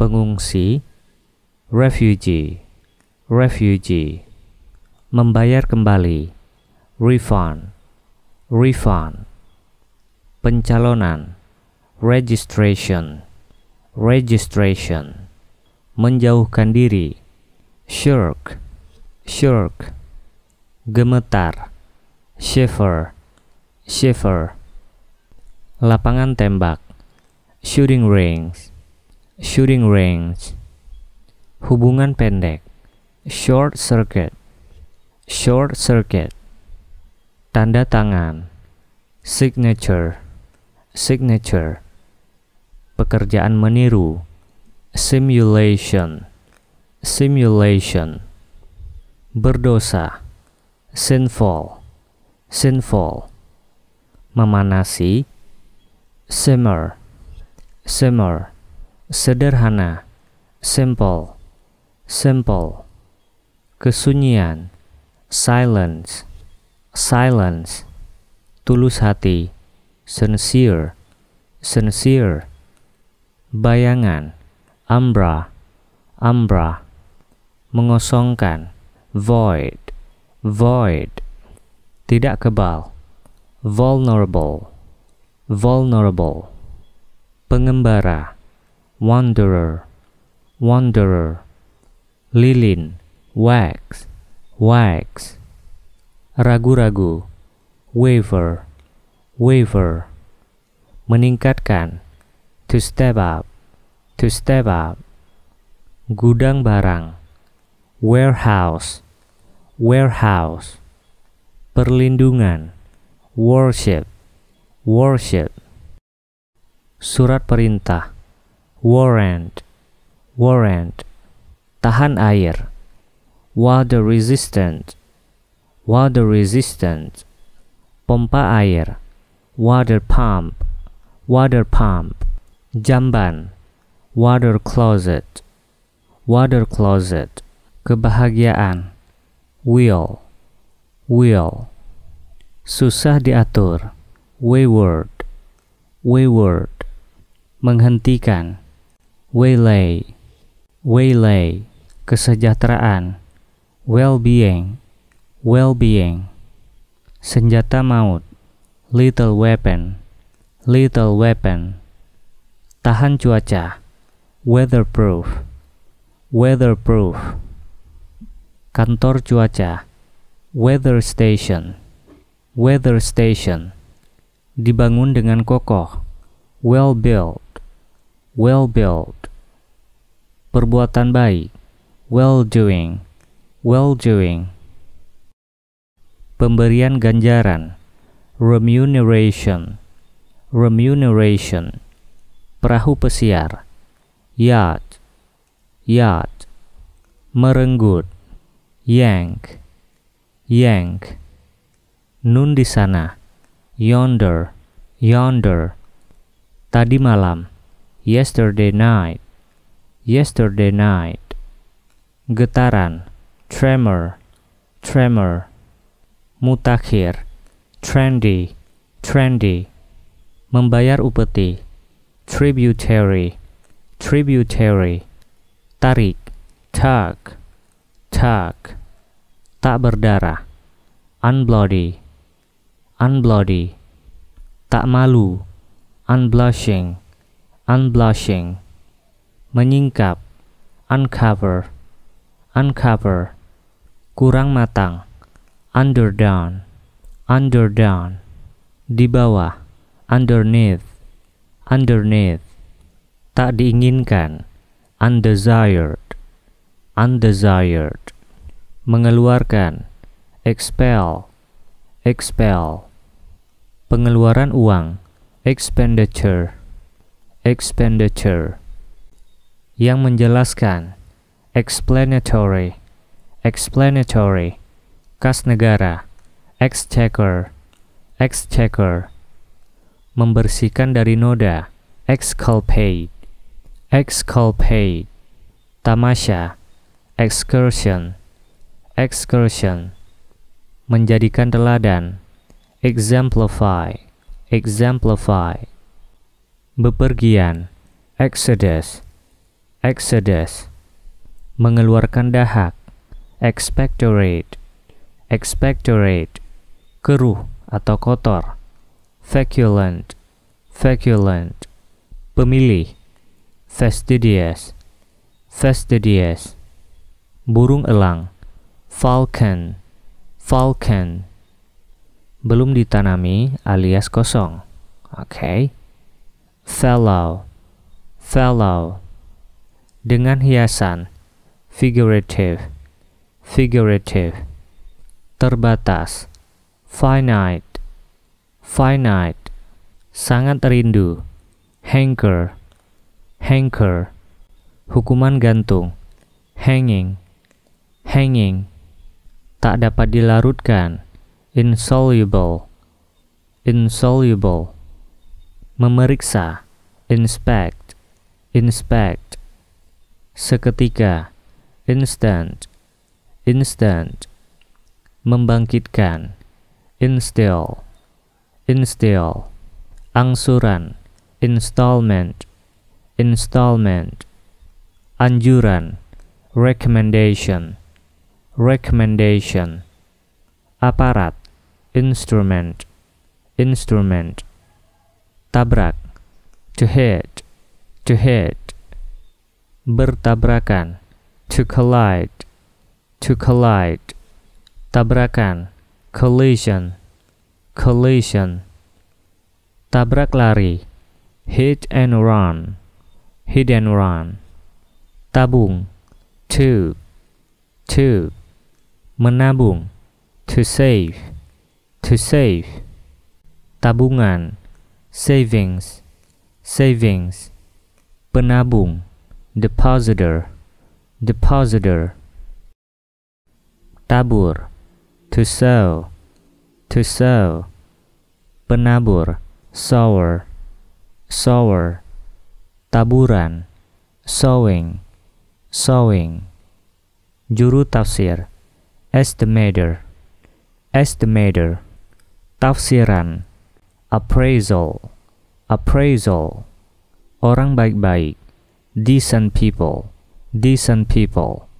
pengungsi, refugee, refugee, membayar kembali, refund, refund, pencalonan, registration, registration, menjauhkan diri, shirk, shirk, gemetar, shiver, shiver, lapangan tembak, shooting range, shooting range, hubungan pendek, short circuit, short circuit, tanda tangan, signature, signature, pekerjaan meniru, simulation, simulation, berdosa, sinful, sinful, memanasi, simmer, simmer sederhana, simple, simple, kesunyian, silence, silence, tulus hati, sincere, sincere, bayangan, umbra, umbra, mengosongkan, void, void, tidak kebal, vulnerable, vulnerable, pengembara, wanderer, wanderer, lilin, wax, wax, ragu-ragu, waver, waver, meningkatkan, to step up, to step up, gudang barang, warehouse, warehouse, perlindungan, worship, worship, surat perintah, warrant, warrant, tahan air, water resistant, water resistant, pompa air, water pump, water pump, jamban, water closet, water closet, kebahagiaan, wheel, wheel, susah diatur, wayward, wayward, menghentikan, waylay, waylay, kesejahteraan, well-being, well-being, senjata maut, little weapon, little weapon, tahan cuaca, weatherproof, weatherproof, kantor cuaca, weather station, weather station, dibangun dengan kokoh, well built, well built, perbuatan baik, well doing, well doing, pemberian ganjaran, remuneration, remuneration, perahu pesiar, yacht, yacht, merenggut, yank, yank, nun di sana, yonder, yonder, tadi malam, yesterday night, yesterday night. Getaran, tremor, tremor. Mutakhir, trendy, trendy. Membayar upeti, tributary, tributary. Tarik, tug, tug. Tak berdarah, unbloody, unbloody. Tak malu, unblushing, unblushing, menyingkap, uncover, uncover, kurang matang, underdone, underdone, di bawah, underneath, underneath, tak diinginkan, undesired, undesired, mengeluarkan, expel, expel, pengeluaran uang, expenditure, expenditure yang menjelaskan explanatory explanatory kas negara exchequer exchequer membersihkan dari noda exculpate exculpate tamasha, excursion excursion menjadikan teladan exemplify exemplify bepergian, exodus, exodus, mengeluarkan dahak, expectorate, expectorate, keruh atau kotor, feculent, feculent, pemilih, fastidious, fastidious, burung elang, falcon, falcon, belum ditanami alias kosong, oke. Okay fellow, fellow. Dengan hiasan figurative, figurative. Terbatas, finite, finite. Sangat rindu, hanker, hanker. Hukuman gantung, hanging, hanging. Tak dapat dilarutkan, insoluble, insoluble memeriksa, inspect, inspect. Seketika, instant, instant. Membangkitkan, instill, instill. Angsuran, installment, installment. Anjuran, recommendation, recommendation. Aparat, instrument, instrument tabrak to hit to hit bertabrakan to collide to collide tabrakan collision collision tabrak lari hit and run hit and run tabung to to menabung to save to save tabungan savings, savings, penabung, depositor, depositor, tabur, to sow, to sow, penabur, sower, sower, taburan, sowing, sowing, juru tafsir, estimator, estimator, tafsiran, appraisal, appraisal, orang baik-baik, decent people, decent people,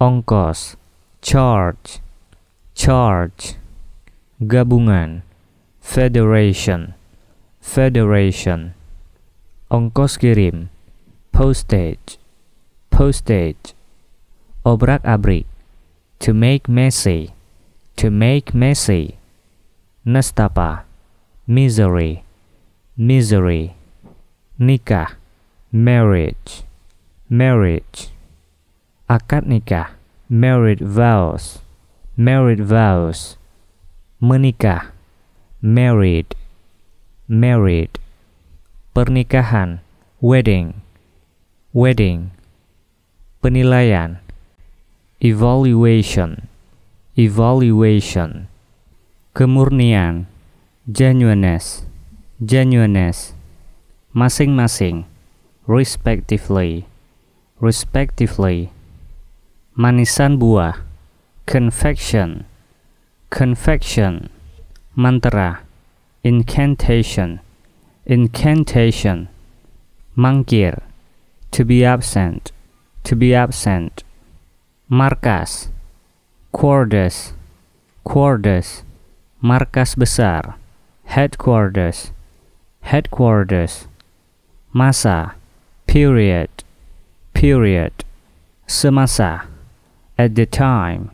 ongkos, charge, charge, gabungan, federation, federation, ongkos kirim, postage, postage, obrak-abrik, to make messy, to make messy, nestapa misery, misery, nikah, marriage, marriage, akad nikah, married vows, married vows, menikah, married, married, pernikahan, wedding, wedding, penilaian, evaluation, evaluation, kemurnian, genuineness, genuineness, masing-masing, respectively, respectively, manisan buah, confection, confection, mantra, incantation, incantation, mangkir, to be absent, to be absent, markas, quarters, quarters, markas besar, headquarters, headquarters, masa, period, period, semasa, at the time,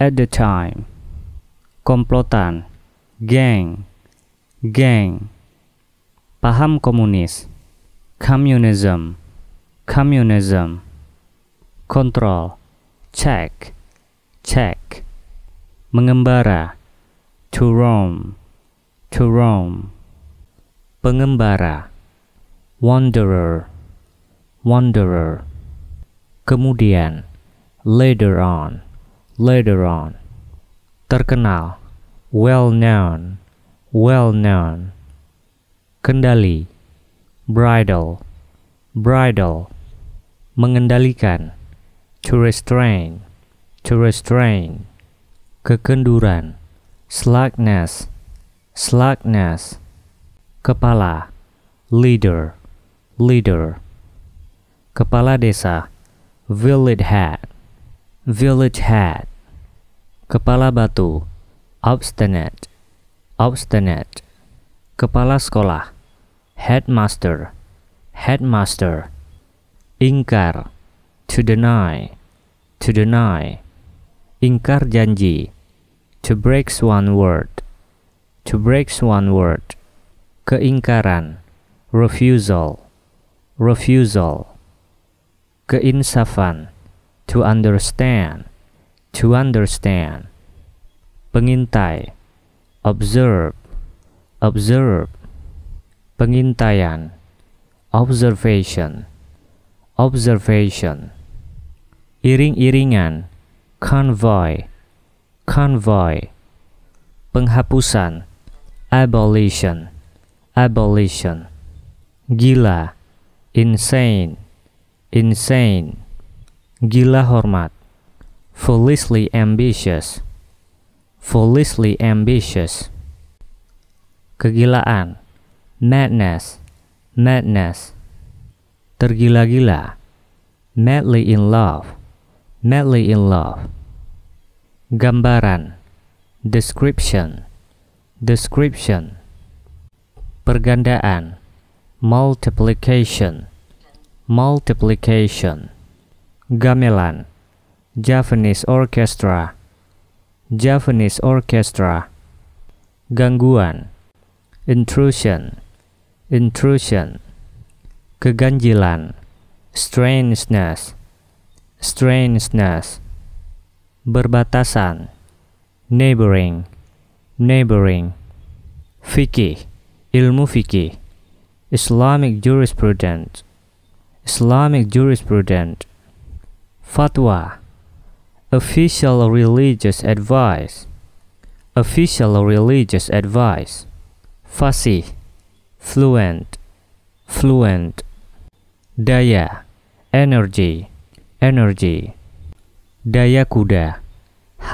at the time, komplotan, gang, gang, paham komunis, communism, communism, control, check, check, mengembara, to roam, to roam pengembara wanderer wanderer kemudian later on later on terkenal well known well known kendali bridle bridle mengendalikan to restrain to restrain kekenduran slackness slackness kepala leader leader kepala desa village head village head kepala batu obstinate obstinate kepala sekolah headmaster headmaster ingkar to deny to deny ingkar janji to break one word to break one word, keingkaran, refusal, refusal, keinsafan, to understand, to understand, pengintai, observe, observe, pengintaian, observation, observation, iring-iringan, convoy, convoy, penghapusan, abolition abolition gila insane insane gila hormat foolishly ambitious foolishly ambitious kegilaan madness madness tergila-gila madly in love madly in love gambaran description Description Pergandaan Multiplication Multiplication Gamelan Javanese Orchestra Javanese Orchestra Gangguan Intrusion Intrusion Keganjilan Strangeness Strangeness Berbatasan Neighboring neighboring fiqh ilmu fiqh islamic jurisprudence islamic jurisprudence fatwa official religious advice official religious advice fasih fluent fluent daya energy energy daya kuda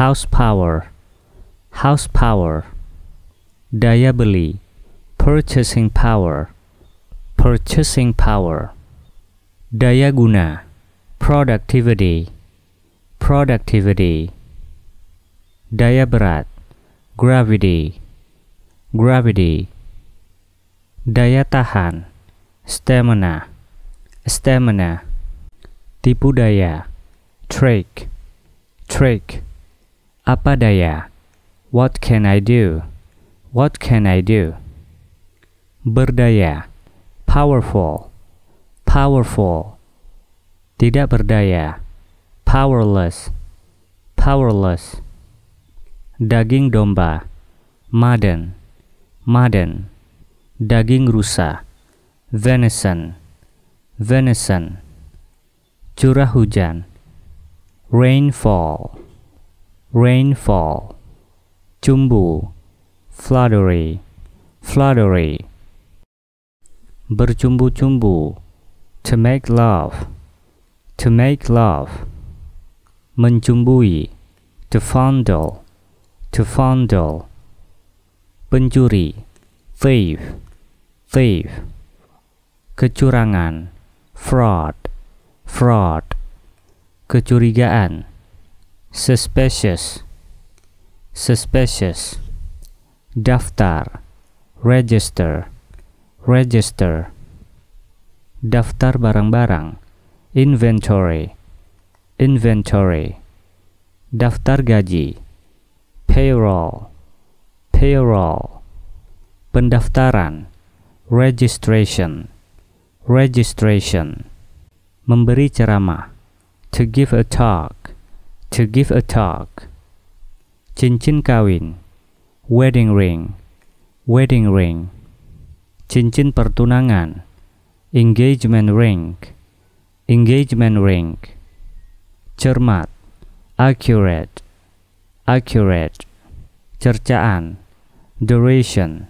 house power house power, daya beli, purchasing power, purchasing power, daya guna, productivity, productivity, daya berat, gravity, gravity, daya tahan, stamina, stamina, tipu daya, trick, trick, apa daya, what can I do? What can I do? Berdaya, powerful, powerful. Tidak berdaya, powerless, powerless. Daging domba, madden, madden. Daging rusa, venison, venison. Curah hujan, rainfall, rainfall. Jumbo, fluttery, fluttery. Berjumbu-jumbu, to make love, to make love. Menjumbui, to fondle, to fondle. Pencuri, thief, thief. Kecurangan, fraud, fraud. Kecurigaan, suspicious, suspicious daftar register register daftar barang-barang inventory inventory daftar gaji payroll payroll pendaftaran registration registration memberi ceramah to give a talk to give a talk cincin kawin, wedding ring, wedding ring, cincin pertunangan, engagement ring, engagement ring, cermat, accurate, accurate, cercaan, duration,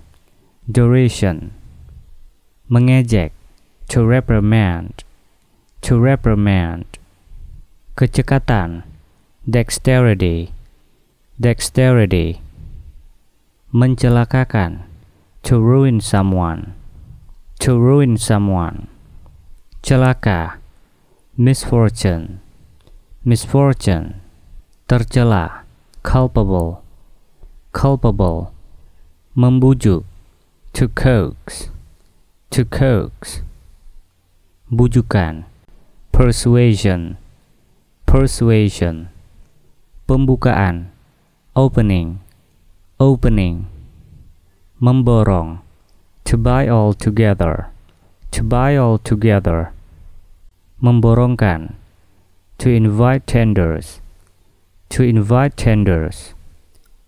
duration, mengejek, to reprimand, to reprimand, kecekatan, dexterity, Dexterity Mencelakakan To ruin someone To ruin someone Celaka Misfortune Misfortune Tercela Culpable Culpable Membujuk To coax To coax Bujukan Persuasion Persuasion Pembukaan opening, opening, memborong, to buy all together, to buy all together, memborongkan, to invite tenders, to invite tenders,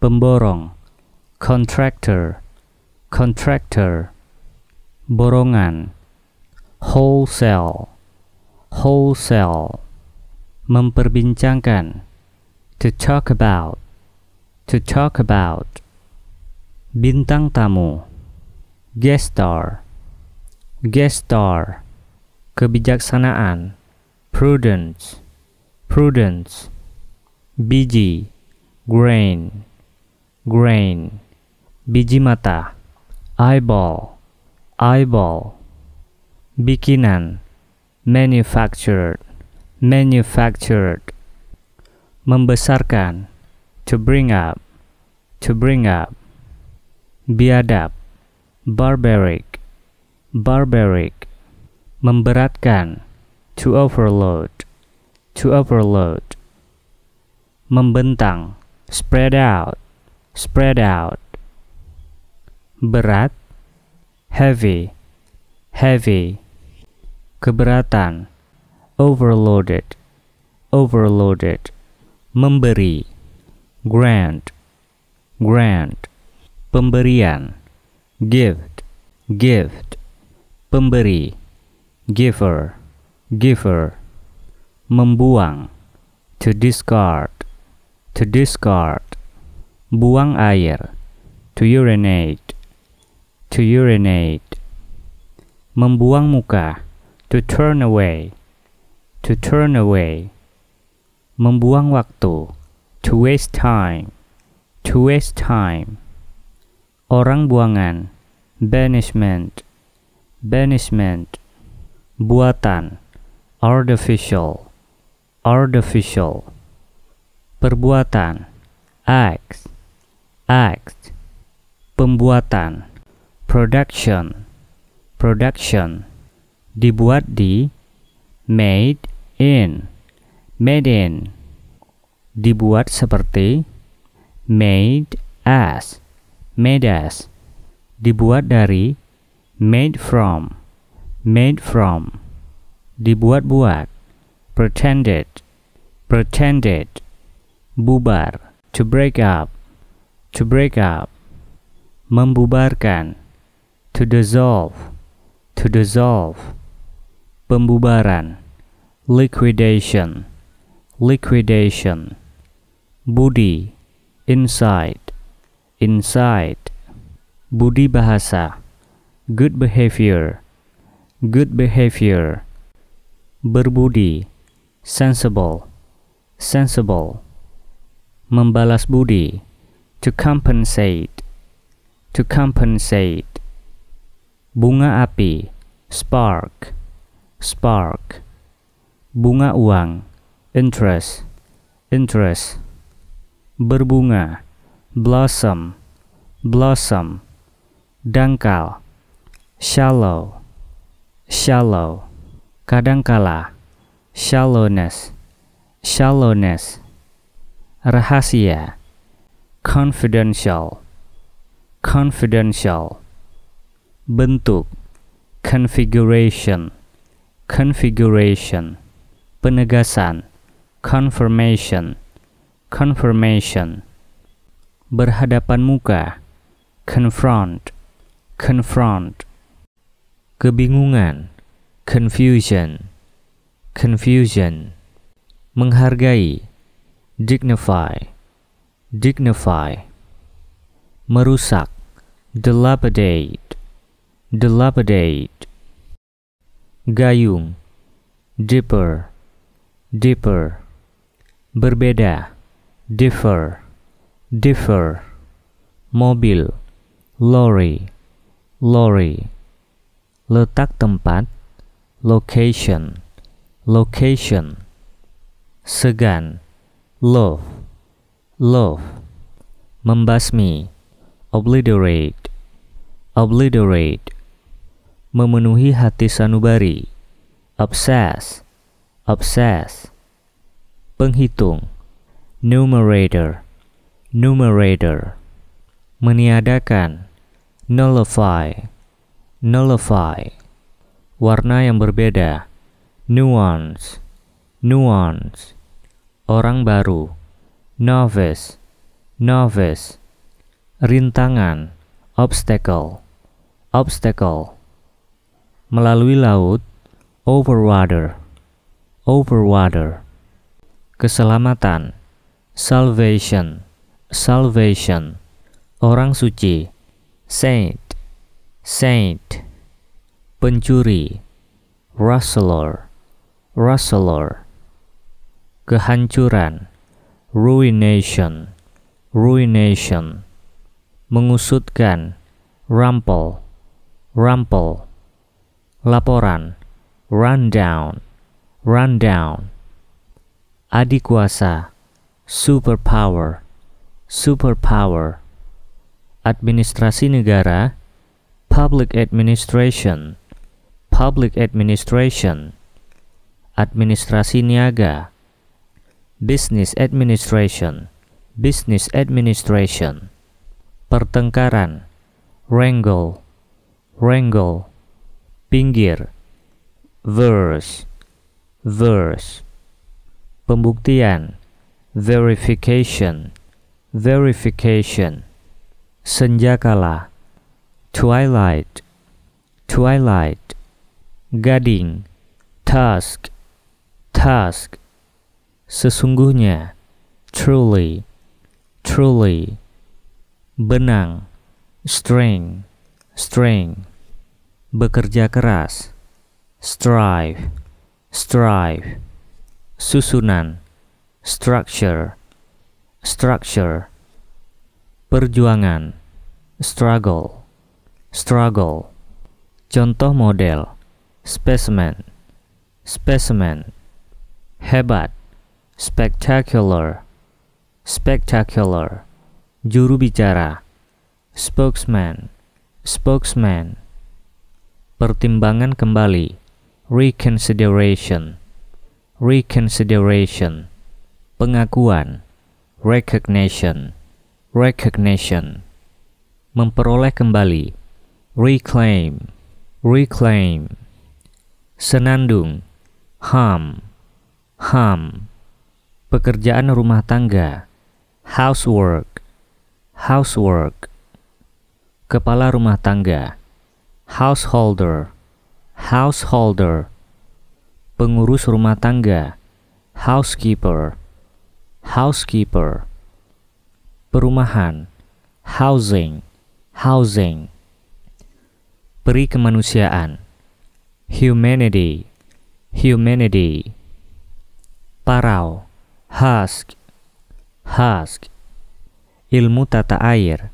pemborong, contractor, contractor, borongan, wholesale, wholesale, memperbincangkan, to talk about, to talk about bintang tamu guest star guest star kebijaksanaan prudence prudence biji grain grain biji mata eyeball eyeball bikinan manufactured manufactured membesarkan to bring up, to bring up, biadab, barbaric, barbaric, memberatkan, to overload, to overload, membentang, spread out, spread out, berat, heavy, heavy, keberatan, overloaded, overloaded, memberi, grant grant pemberian gift gift pemberi giver giver membuang to discard to discard buang air to urinate to urinate membuang muka to turn away to turn away membuang waktu To waste time. To waste time. Orang buangan. Banishment. Banishment. Buatan. Artificial. Artificial. Perbuatan. act, act, Pembuatan. Production. Production. Dibuat di. Made in. Made in dibuat seperti made as, made as, dibuat dari, made from, made from, dibuat-buat, pretended, pretended, bubar, to break up, to break up, membubarkan, to dissolve, to dissolve, pembubaran, liquidation, liquidation. Budi, insight, insight. Budi bahasa, good behavior, good behavior. Berbudi, sensible, sensible. Membalas budi, to compensate, to compensate. Bunga api, spark, spark. Bunga uang, interest, interest berbunga, blossom, blossom, dangkal, shallow, shallow, kadangkala, shallowness, shallowness, rahasia, confidential, confidential, bentuk, configuration, configuration, penegasan, confirmation, confirmation berhadapan muka confront confront kebingungan confusion confusion menghargai dignify dignify merusak dilapidate dilapidate gayung dipper dipper berbeda differ, differ, mobil, lorry, lorry, letak tempat, location, location, segan, love, love, membasmi, obliterate, obliterate, memenuhi hati sanubari, obsess, obsess, penghitung, numerator numerator meniadakan nullify nullify warna yang berbeda nuance nuance orang baru novice novice rintangan obstacle obstacle melalui laut over water over water keselamatan Salvation, salvation, orang suci, saint, saint, pencuri, rustler, rustler, kehancuran, ruination, ruination, mengusutkan, rumple, rumple, laporan, rundown, rundown, adik superpower, superpower, administrasi negara, public administration, public administration, administrasi niaga, business administration, business administration, pertengkaran, wrangle, wrangle, pinggir, verse, verse, pembuktian, verification verification senjakala twilight twilight gading task task sesungguhnya truly truly benang string string bekerja keras strive strive susunan structure structure perjuangan struggle struggle contoh model specimen specimen hebat spectacular spectacular juru bicara spokesman spokesman pertimbangan kembali reconsideration reconsideration Pengakuan Recognition Recognition Memperoleh kembali Reclaim Reclaim Senandung harm, harm, Pekerjaan rumah tangga Housework Housework Kepala rumah tangga Householder Householder Pengurus rumah tangga Housekeeper housekeeper, perumahan, housing, housing, peri kemanusiaan, humanity, humanity, parau, husk, husk, ilmu tata air,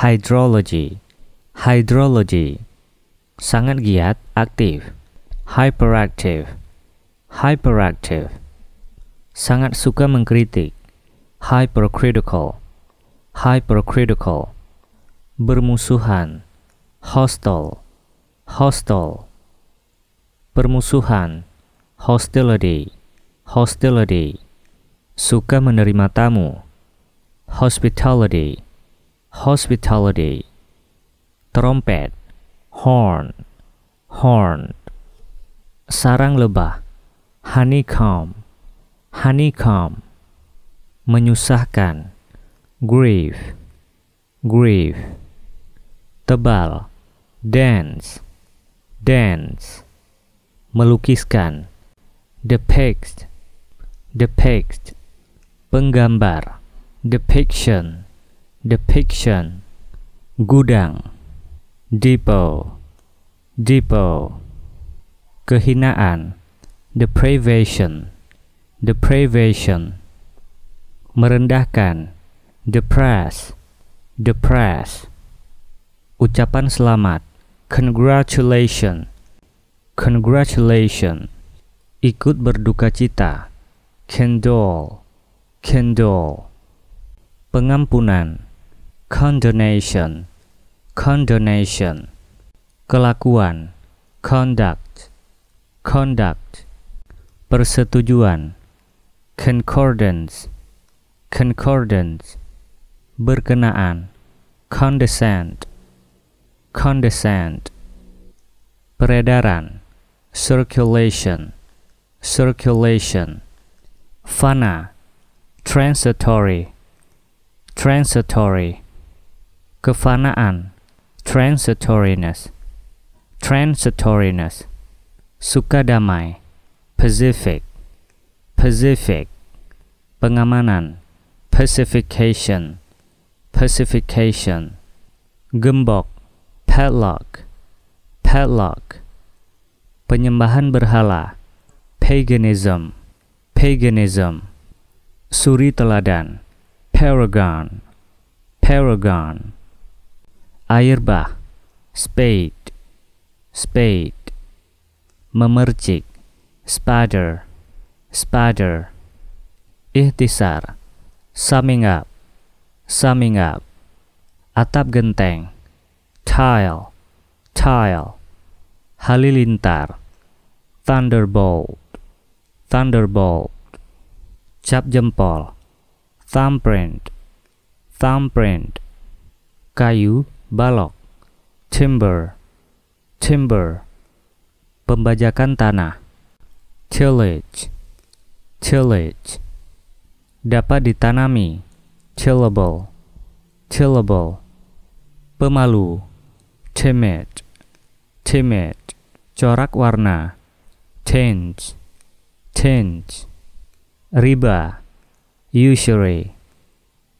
hydrology, hydrology, sangat giat, aktif, hyperactive, hyperactive, sangat suka mengkritik, hypercritical, hypercritical, bermusuhan, hostile, hostile, permusuhan, hostility, hostility, suka menerima tamu, hospitality, hospitality, trompet, horn, horn, sarang lebah, honeycomb, honeycomb, menyusahkan, grave, grave, tebal, dance, dance. melukiskan, depict, depict, penggambar, depiction, depiction, gudang, depot, depot, kehinaan, deprivation, deprivation merendahkan depress depress ucapan selamat congratulation congratulation ikut berduka cita kendol kendol pengampunan condonation condonation kelakuan conduct conduct persetujuan concordance concordance berkenaan condescend condescend peredaran circulation circulation fana transitory transitory kefanaan transitoriness transitoriness suka damai pacific pacific pengamanan, pacification, pacification, gembok, padlock, padlock, penyembahan berhala, paganism, paganism, suri teladan, paragon, paragon, air bah, spade, spade, memercik, spider, spider. Ihtisar Summing up Summing up Atap genteng Tile Tile Halilintar Thunderbolt Thunderbolt Cap jempol Thumbprint Thumbprint Kayu balok Timber Timber Pembajakan tanah Tillage Tillage dapat ditanami, chillable, chillable, pemalu, timid, timid, corak warna, change, change, riba, usury,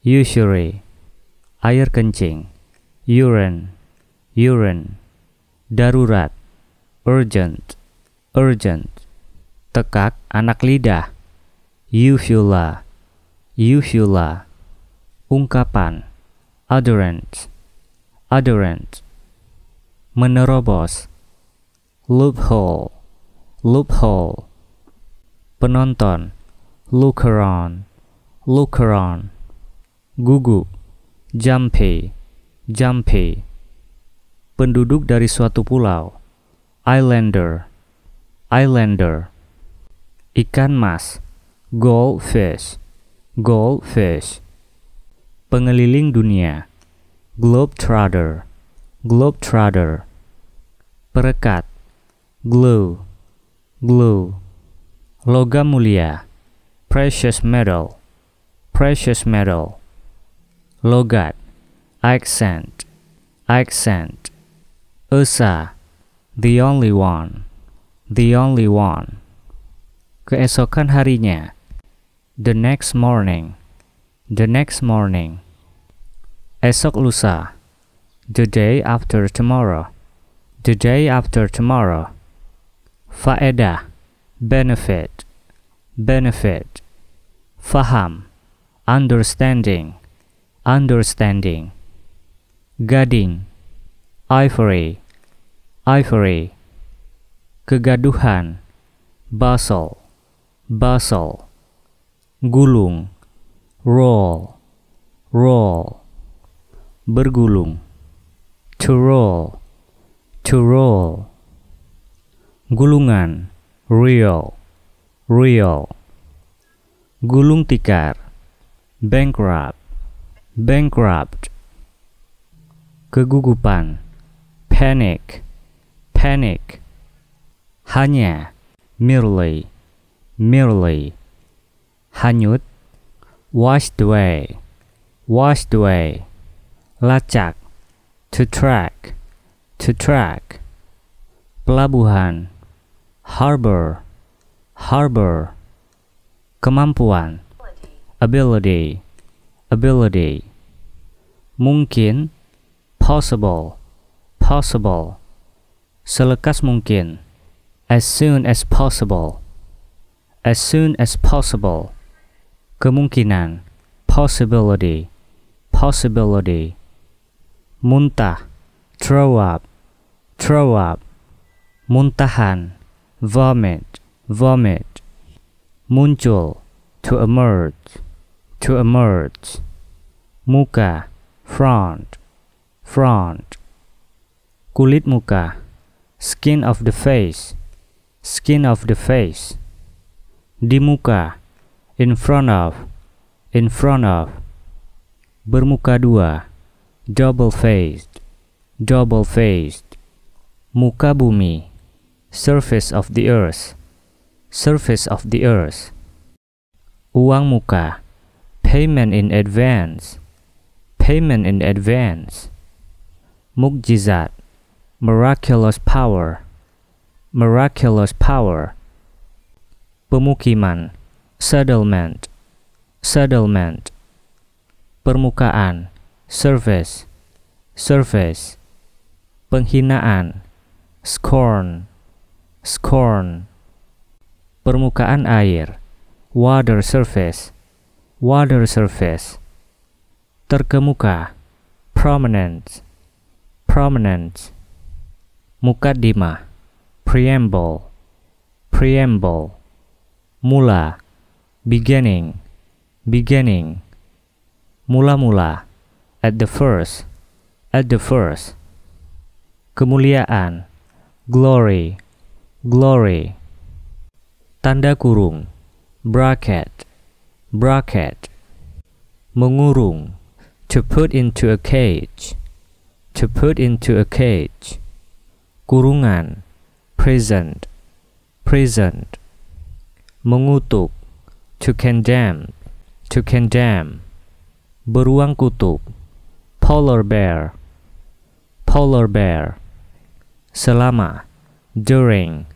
usury, air kencing, urine, urine, darurat, urgent, urgent, tekak anak lidah, uvula, Usulah Ungkapan Adherent Adherent Menerobos Loophole Loophole Penonton Look around Look around Gugup Jampe Jampe Penduduk dari suatu pulau Islander Islander Ikan mas Goldfish Goldfish Pengeliling dunia Globetrotter Globetrotter Perekat Glue. Glue. Logam mulia Precious metal Precious metal Logat Accent Accent Usa The only one The only one Keesokan harinya The next morning. The next morning. Esok lusa. The day after tomorrow. The day after tomorrow. Faedah. Benefit. Benefit. Faham. Understanding. Understanding. Gading. Ivory. Ivory. Kegaduhan. Basel. Basel gulung roll roll bergulung to roll to roll gulungan real real gulung tikar bankrupt bankrupt kegugupan panic panic hanya merely merely hanyut, washed away, washed away, lacak, to track, to track, pelabuhan, harbor, harbor, kemampuan, ability, ability, mungkin, possible, possible, selekas mungkin, as soon as possible, as soon as possible kemungkinan possibility possibility muntah throw up throw up muntahan vomit vomit muncul to emerge to emerge muka front front kulit muka skin of the face skin of the face di muka in front of, in front of, bermuka dua, double faced, double faced, muka bumi, surface of the earth, surface of the earth, uang muka, payment in advance, payment in advance, mukjizat, miraculous power, miraculous power, pemukiman. Settlement Settlement Permukaan Surface Surface Penghinaan Scorn Scorn Permukaan air Water surface Water surface Terkemuka Prominent Prominent mukadimah Preamble Preamble Mula beginning, beginning, mula-mula, at the first, at the first, kemuliaan, glory, glory, tanda kurung, bracket, bracket, mengurung, to put into a cage, to put into a cage, kurungan, present, present, mengutuk, to condemn, to condemn, beruang kutub, polar bear, polar bear, selama, during,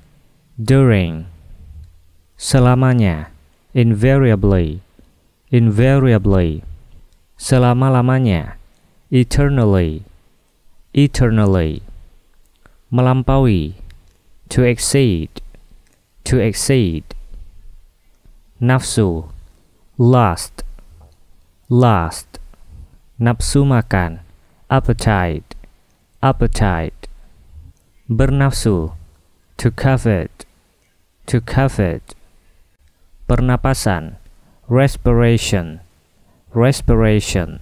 during, selamanya, invariably, invariably, selama-lamanya, eternally, eternally, melampaui, to exceed, to exceed, nafsu, lust, lust, nafsu makan, appetite, appetite, bernafsu, to covet, to covet, pernapasan, respiration, respiration,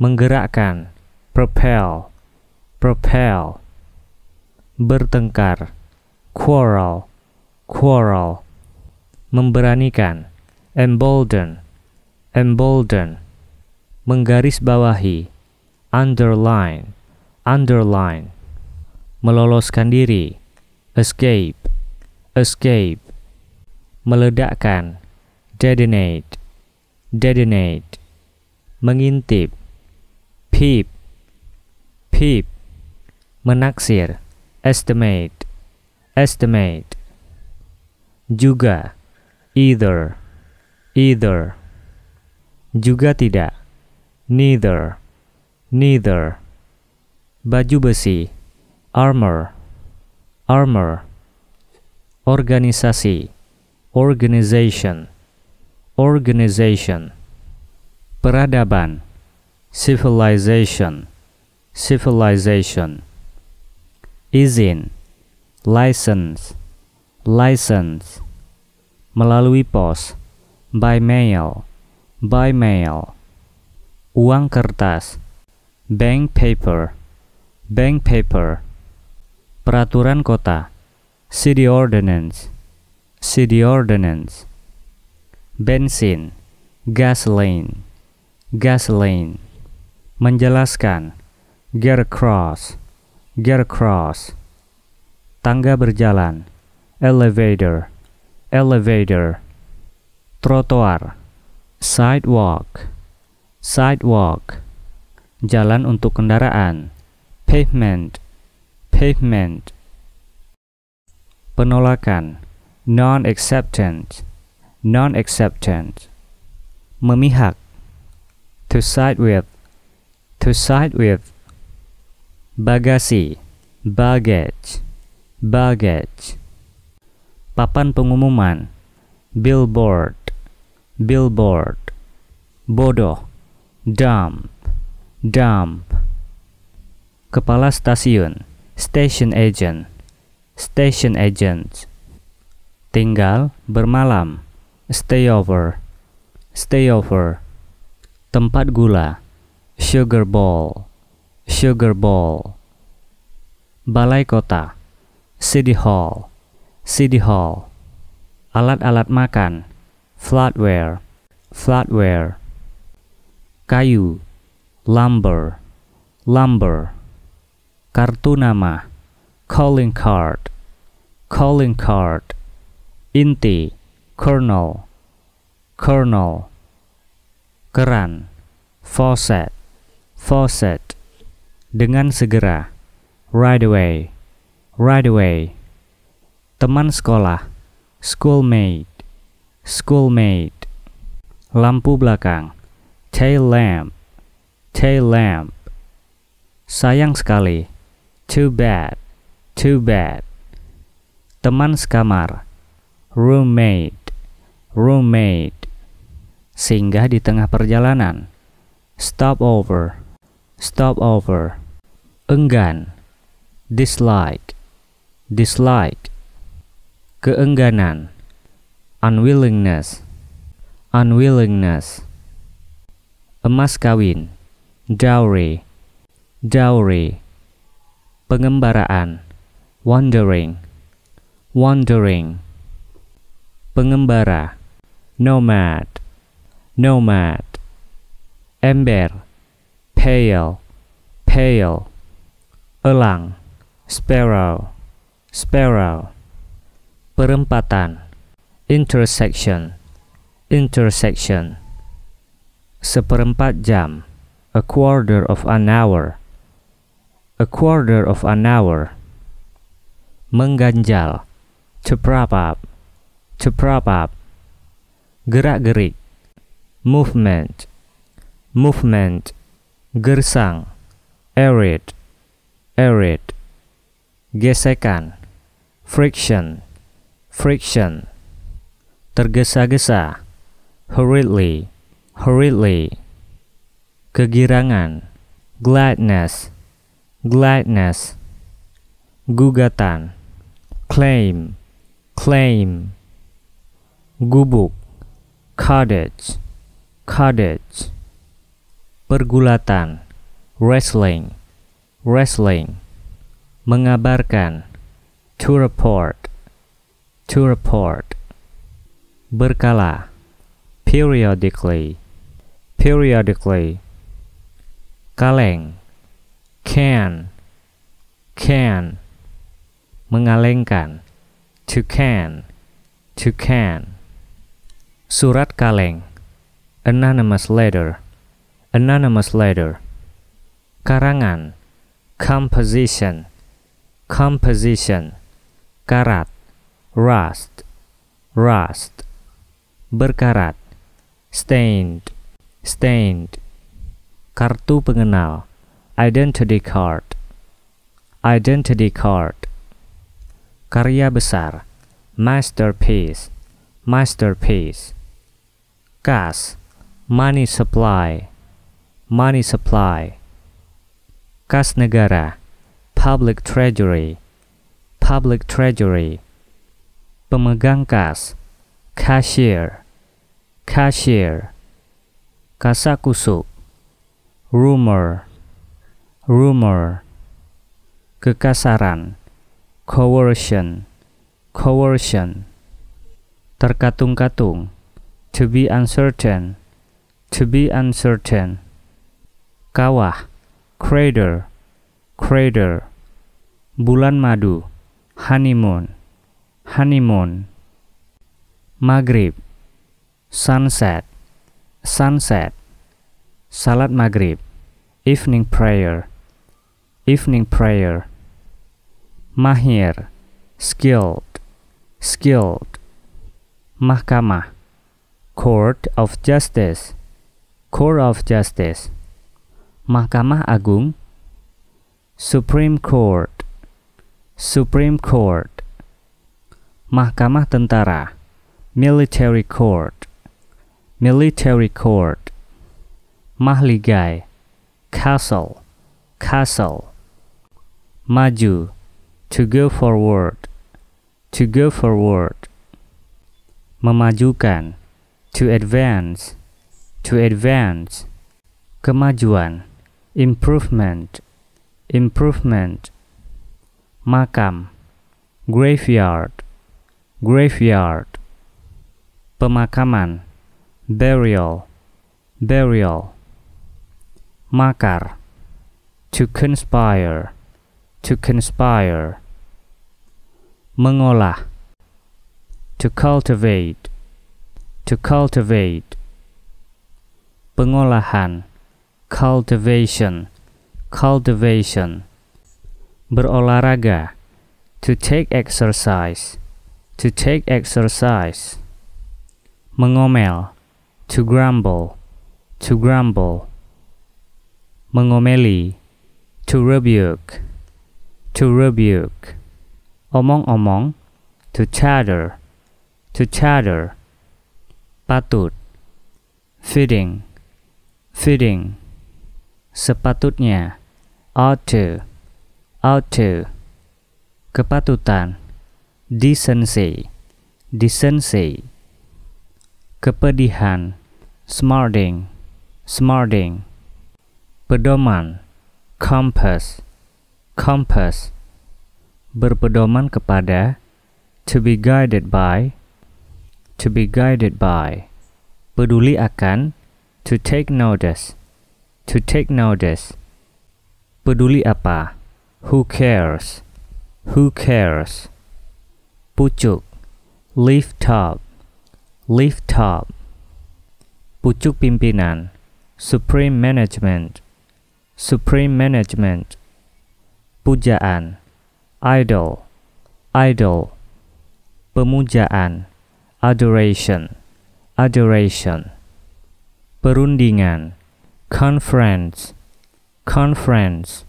menggerakkan, propel, propel, bertengkar, quarrel, quarrel, memberanikan, embolden, embolden, menggarisbawahi, underline, underline, meloloskan diri, escape, escape, meledakkan, detonate, detonate, mengintip, peep, peep, menaksir, estimate, estimate, juga, either, either. Juga tidak, neither, neither. Baju besi, armor, armor. Organisasi, organization, organization. Peradaban, civilization, civilization. Izin, license, license melalui pos, by mail, by mail, uang kertas, bank paper, bank paper, peraturan kota, city ordinance, city ordinance, bensin, gasoline, gasoline, menjelaskan, get across, get across, tangga berjalan, elevator, elevator, trotoar, sidewalk, sidewalk, jalan untuk kendaraan, pavement, pavement, penolakan, non-acceptance, non-acceptance, memihak, to side with, to side with, bagasi, baggage, baggage, papan pengumuman, billboard, billboard, bodoh, dump, dump, kepala stasiun, station agent, station agent, tinggal bermalam, stay over, stay over, tempat gula, sugar ball, sugar ball, balai kota, city hall, City Hall, alat-alat makan, flatware, flatware, kayu, lumber, lumber, kartu nama, calling card, calling card, inti, kernel, kernel, keran, faucet, faucet, dengan segera, right away, right away teman sekolah, schoolmate, schoolmate, lampu belakang, tail lamp, tail lamp, sayang sekali, too bad, too bad, teman sekamar, roommate, roommate, singgah di tengah perjalanan, stop over, stop over, enggan, dislike, dislike keengganan unwillingness unwillingness emas kawin dowry dowry pengembaraan wandering wandering pengembara nomad nomad ember pale, pale, elang sparrow sparrow Perempatan Intersection Intersection Seperempat jam A quarter of an hour A quarter of an hour Mengganjal To prop up To prop up Gerak-gerik Movement Movement Gersang Arid Arid Gesekan Friction friction, tergesa-gesa, hurriedly, hurriedly, kegirangan, gladness, gladness, gugatan, claim, claim, gubuk, cottage, cottage, pergulatan, wrestling, wrestling, mengabarkan, to report, To report Berkala Periodically Periodically Kaleng Can Can Mengalengkan To can To can Surat kaleng Anonymous letter Anonymous letter Karangan Composition Composition Karat rust, rust, berkarat, stained, stained, kartu pengenal, identity card, identity card, karya besar, masterpiece, masterpiece, kas, money supply, money supply, kas negara, public treasury, public treasury pemegang kas, cashier, cashier, kasakusuk, rumor, rumor, kekasaran, coercion, coercion, terkatung-katung, to be uncertain, to be uncertain, kawah, crater, crater, bulan madu, honeymoon, honeymoon maghrib sunset sunset salat maghrib evening prayer evening prayer mahir skilled skilled mahkamah court of justice court of justice mahkamah agung supreme court supreme court Mahkamah Tentara Military Court Military Court Mahligai Castle Castle Maju To go forward To go forward Memajukan To advance To advance Kemajuan Improvement Improvement Makam Graveyard graveyard pemakaman burial burial makar to conspire to conspire mengolah to cultivate to cultivate pengolahan cultivation cultivation berolahraga to take exercise to take exercise mengomel to grumble to grumble mengomeli to rebuke to rebuke omong-omong to chatter to chatter patut fitting fitting sepatutnya ought to ought to kepatutan decency, decency, kepedihan, smarting, smarting, pedoman, compass, compass, berpedoman kepada, to be guided by, to be guided by, peduli akan, to take notice, to take notice, peduli apa, who cares, who cares, pucuk lift top lift top pucuk pimpinan supreme management supreme management pujaan idol idol pemujaan adoration adoration perundingan conference conference